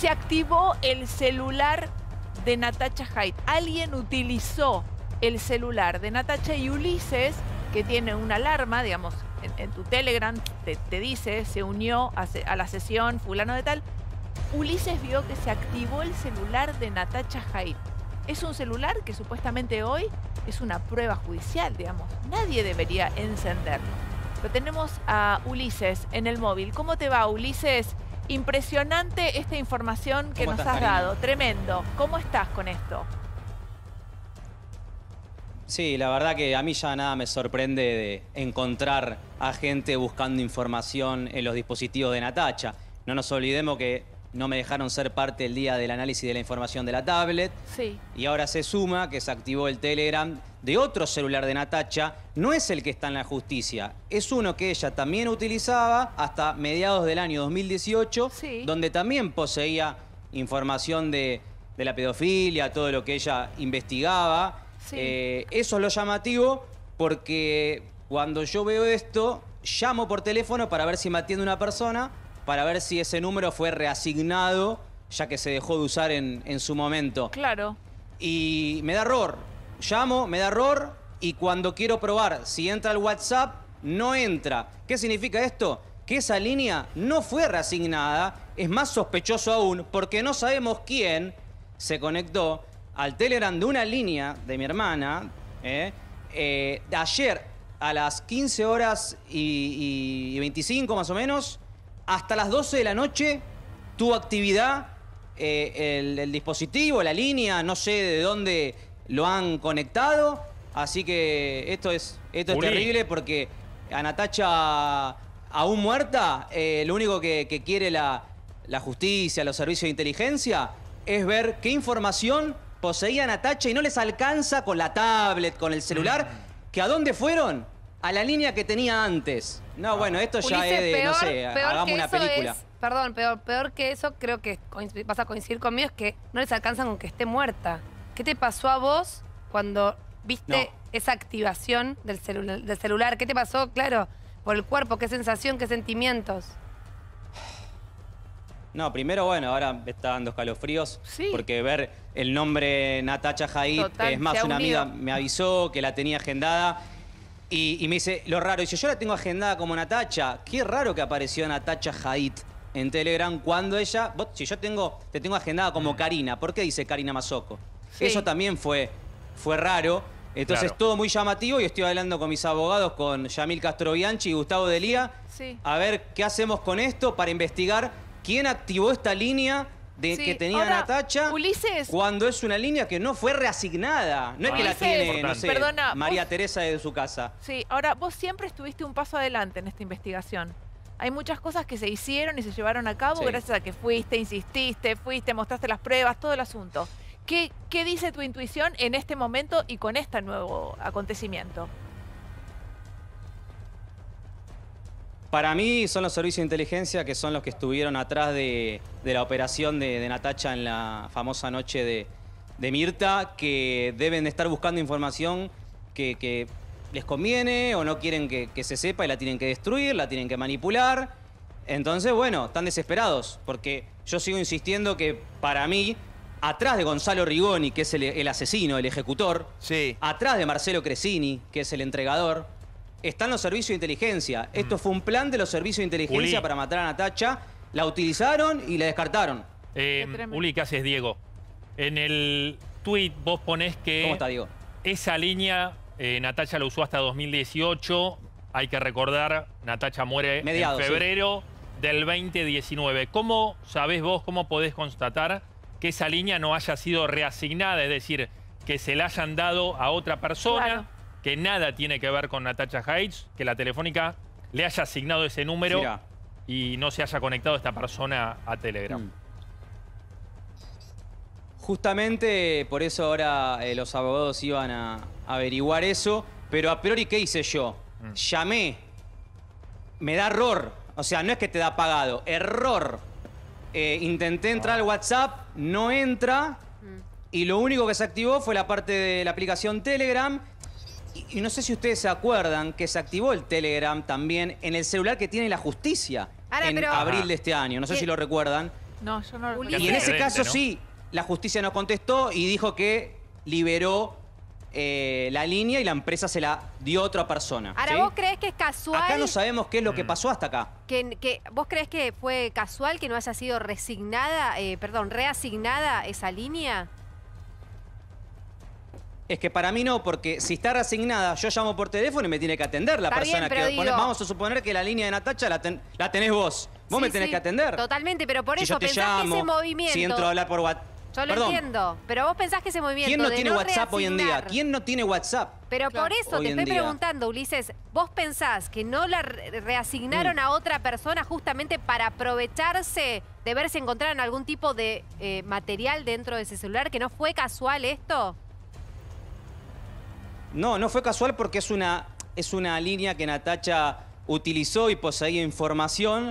se activó el celular de Natacha Haidt. Alguien utilizó el celular de Natacha y Ulises, que tiene una alarma, digamos, en, tu Telegram te, dice, se unió a, la sesión fulano de tal. Ulises vio que se activó el celular de Natacha Haidt. Es un celular que supuestamente hoy es una prueba judicial, digamos. Nadie debería encenderlo. Pero tenemos a Ulises en el móvil. ¿Cómo te va, Ulises? Impresionante esta información que nos has dado, tremendo. ¿Cómo estás con esto? Sí, la verdad que a mí ya nada me sorprende de encontrar a gente buscando información en los dispositivos de Natacha. No nos olvidemos que no me dejaron ser parte el día del análisis de la información de la tablet. Sí. Y ahora se suma que se activó el Telegram de otro celular de Natacha no es el que está en la justicia, es uno que ella también utilizaba hasta mediados del año 2018, donde también poseía información de, la pedofilia, todo lo que ella investigaba. Eh, eso es lo llamativo porque cuando yo veo esto, llamo por teléfono para ver si me atiende una persona, para ver si ese número fue reasignado, ya que se dejó de usar en, en su momento. Claro. Y me da error, llamo, me da error y cuando quiero probar si entra el WhatsApp, no entra. ¿Qué significa esto? Que esa línea no fue reasignada, es más sospechoso aún porque no sabemos quién se conectó al Telegram de una línea de mi hermana ¿eh? Eh, ayer a las 15 horas y, 25 más o menos, hasta las 12 de la noche tu actividad eh, el, dispositivo, la línea, no sé de dónde lo han conectado. Así que esto es, esto es terrible porque a Natacha, aún muerta, eh, lo único que, quiere la, justicia, los servicios de inteligencia, es ver qué información poseía Natacha y no les alcanza con la tablet, con el celular, mm. que a dónde fueron, a la línea que tenía antes. No, ah. bueno, esto ya es de, no sé, hagamos una película. perdón, peor, peor que eso, creo que vas a coincidir conmigo, es que no les alcanzan con que esté muerta. ¿Qué te pasó a vos cuando viste esa activación del, del celular? ¿Qué te pasó, claro, por el cuerpo? ¿Qué sensación, qué sentimientos? No, primero, bueno, ahora me está dando escalofríos. Sí. Porque ver el nombre Natacha Jaid, es más, una amiga me avisó que la tenía agendada. Y, me dice, lo raro, dice, yo la tengo agendada como Natacha. Qué raro que apareció Natacha Jaid en Telegram cuando ella... si yo tengo, te tengo agendada como Karina, ¿por qué dice Karina Mazoko? Eso también fue, fue raro. Entonces, todo muy llamativo y estoy hablando con mis abogados, con Yamil Castro Bianchi y Gustavo Delía, a ver qué hacemos con esto para investigar quién activó esta línea de que tenía la Natacha cuando es una línea que no fue reasignada. No es que la tiene, María Teresa de su casa. Sí, ahora vos siempre estuviste un paso adelante en esta investigación. Hay muchas cosas que se hicieron y se llevaron a cabo gracias a que fuiste, insististe, fuiste, mostraste las pruebas, todo el asunto. ¿Qué, dice tu intuición en este momento y con este nuevo acontecimiento? Para mí son los servicios de inteligencia que son los que estuvieron atrás de, la operación de, Natacha en la famosa noche de, Mirta, que deben estar buscando información que, les conviene o no quieren que, se sepa y la tienen que destruir, la tienen que manipular. Entonces, bueno, están desesperados, porque yo sigo insistiendo que para mí atrás de Gonzalo Rigoni, que es el, asesino, el ejecutor, sí. atrás de Marcelo Crescini, que es el entregador, están los servicios de inteligencia. Esto mm. fue un plan de los servicios de inteligencia para matar a Natacha. La utilizaron y la descartaron. Eh, Uli, ¿qué haces, Diego? En el tweet vos ponés que... ¿Cómo está, Diego? Esa línea, eh, Natacha la usó hasta 2018. Hay que recordar, Natacha muere en febrero del 2019. ¿Cómo sabés vos, cómo podés constatar que esa línea no haya sido reasignada, es decir, que se la hayan dado a otra persona, que nada tiene que ver con Natacha Heights, que la Telefónica le haya asignado ese número y no se haya conectado esta persona a Telegram. Mm. Justamente por eso ahora eh, los abogados iban a, averiguar eso, pero a priori, ¿qué hice yo? Mm. Llamé, me da error, o sea, no es que te da pagado, error eh, intenté entrar al WhatsApp, no entra. Mm. Y lo único que se activó fue la parte de la aplicación Telegram. Y, no sé si ustedes se acuerdan que se activó el Telegram también en el celular que tiene la justicia en abril de este año. No sé si lo recuerdan. No, Y en ese caso sí, la justicia nos contestó y dijo que liberó eh, la línea y la empresa se la dio a otra persona. Ahora, ¿vos crees que es casual? Acá no sabemos qué es lo que mm. pasó hasta acá. ¿Que, vos crees que fue casual que no haya sido resignada, eh, perdón, reasignada esa línea? Es que para mí no, porque si está reasignada, yo llamo por teléfono y me tiene que atender la persona que Vamos a suponer que la línea de Natacha la, tenés vos. Vos me tenés que atender. Totalmente, pero por eso que movimiento. Si entro a hablar por WhatsApp yo lo entiendo, pero vos pensás que ese movimiento. ¿Quién no tiene WhatsApp hoy en día? ¿Quién no tiene WhatsApp? Pero por eso te estoy preguntando, Ulises, ¿vos pensás que no la reasignaron mm. a otra persona justamente para aprovecharse de ver si encontraron algún tipo de eh, material dentro de ese celular? ¿Que no fue casual esto? No, no fue casual porque es una, es una línea que Natacha utilizó y poseía información